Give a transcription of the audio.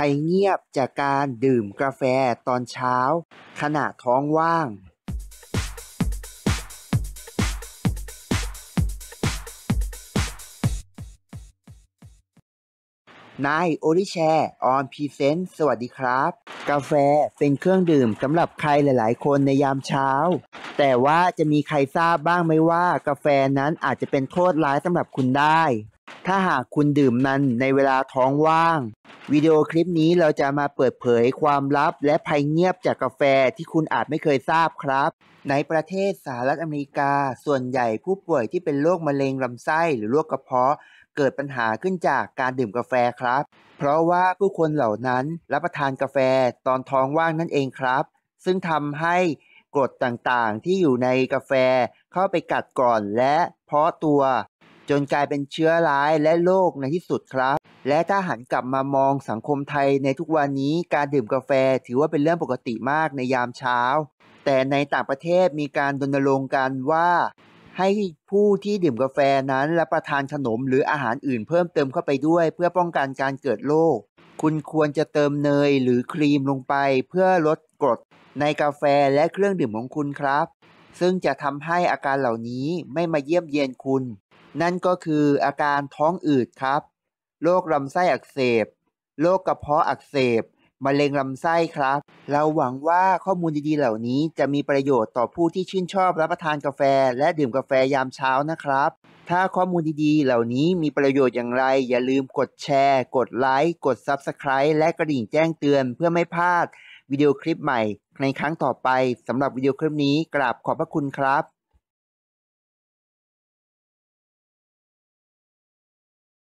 ภัยเงียบจากการดื่มกาแฟตอนเช้า ขณะท้องว่าง นายโอริแชร์ออนพีเซนสวัสดีครับ กาแฟเป็นเครื่องดื่มสำหรับใครหลายๆ คนในยามเช้า แต่ว่าจะมีใครทราบบ้างไหมว่ากาแฟนั้นอาจจะเป็นโทษร้ายสำหรับคุณได้ถ้าหากคุณดื่มมันในเวลาท้องว่างวิดีโอคลิปนี้เราจะมาเปิดเผยความลับและภัยเงียบจากกาแฟที่คุณอาจไม่เคยทราบครับ ในประเทศสหรัฐอเมริกาส่วนใหญ่ผู้ป่วยที่เป็นโรคมะเร็งลำไส้หรือโรคกระเพาะ เกิดปัญหาขึ้นจากการดื่มกาแฟครับ เพราะว่าผู้คนเหล่านั้นรับประทานกาแฟตอนท้องว่างนั่นเองครับ ซึ่งทำให้กรดต่างๆ ที่อยู่ในกาแฟเข้าไปกัดก่อนและเพาะตัวจนกลายเป็นเชื้อร้ายและโรคในที่สุดครับ และถ้าหันกลับมามองสังคมไทยในทุกวันนี้การดื่มกาแฟถือว่าเป็นเรื่องปกติมากในยามเช้า แต่ในต่างประเทศมีการรณรงค์กันว่า ให้ผู้ที่ดื่มกาแฟนั้นรับประทานขนมหรืออาหารอื่นเพิ่มเติมเข้าไปด้วยเพื่อป้องกันการเกิดโรคคุณควรจะเติมเนยหรือครีมลงไปเพื่อลดกรดในกาแฟและเครื่องดื่มของคุณครับซึ่งจะทำให้อาการเหล่านี้ไม่มาเยี่ยมเยียนคุณ นั่นก็คืออาการท้องอืดครับโรคลำไส้อักเสบโรคกระเพาะอักเสบมะเร็งลำไส้ครับ เราหวังว่าข้อมูลดีๆเหล่านี้จะมีประโยชน์ต่อผู้ที่ชื่นชอบรับประทานกาแฟและดื่มกาแฟยามเช้านะครับ ถ้าข้อมูลดีๆเหล่านี้มีประโยชน์อย่างไร อย่าลืมกดแชร์กดไลค์กด Subscribe และกระดิ่งแจ้งเตือนเพื่อไม่พลาดวิดีโอคลิปใหม่ในครั้งต่อไปสำหรับวิดีโอคลิปนี้กราบขอบพระคุณครับ